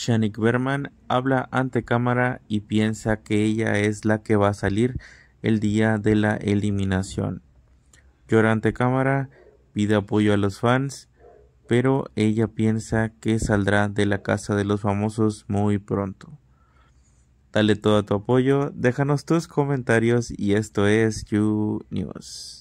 Shanik Berman habla ante cámara y piensa que ella es la que va a salir el día de la eliminación. Llora ante cámara, pide apoyo a los fans, pero ella piensa que saldrá de la casa de los famosos muy pronto. Dale todo tu apoyo, déjanos tus comentarios y esto es You News.